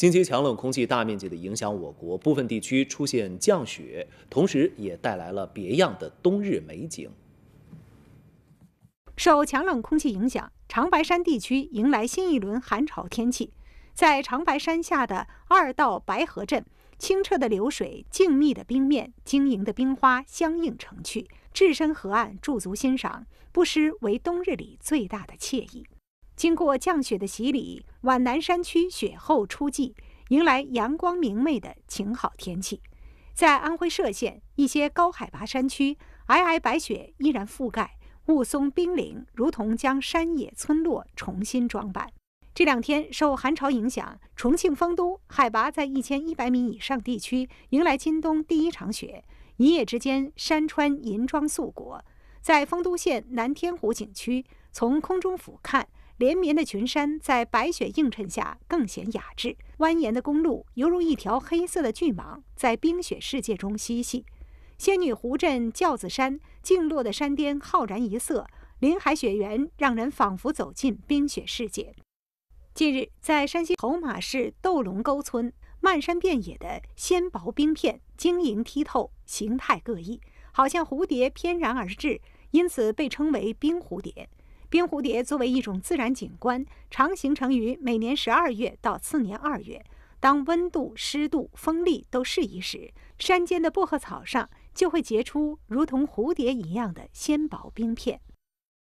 近期强冷空气大面积的影响，我国部分地区出现降雪，同时也带来了别样的冬日美景。受强冷空气影响，长白山地区迎来新一轮寒潮天气。在长白山下的二道白河镇，清澈的流水、静谧的冰面、晶莹的冰花相映成趣。置身河岸，驻足欣赏，不失为冬日里最大的惬意。经过降雪的洗礼，皖南山区雪后初霁，迎来阳光明媚的晴好天气。在安徽歙县，一些高海拔山区皑皑白雪依然覆盖，雾凇冰凌如同将山野村落重新装扮。这两天受寒潮影响，重庆丰都海拔在一千一百米以上地区迎来今冬第一场雪，一夜之间山川银装素裹。在丰都县南天湖景区，从空中俯瞰。连绵的群山在白雪映衬下更显雅致，蜿蜒的公路犹如一条黑色的巨蟒在冰雪世界中嬉戏。仙女湖镇轿子山静落的山巅浩然一色，林海雪原让人仿佛走进冰雪世界。近日，在山西侯马市窦龙沟村，漫山遍野的纤薄冰片晶莹剔透，形态各异，好像蝴蝶翩然而至，因此被称为“冰蝴蝶”。冰蝴蝶作为一种自然景观，常形成于每年十二月到次年二月，当温度、湿度、风力都适宜时，山间的薄荷草上就会结出如同蝴蝶一样的纤薄冰片。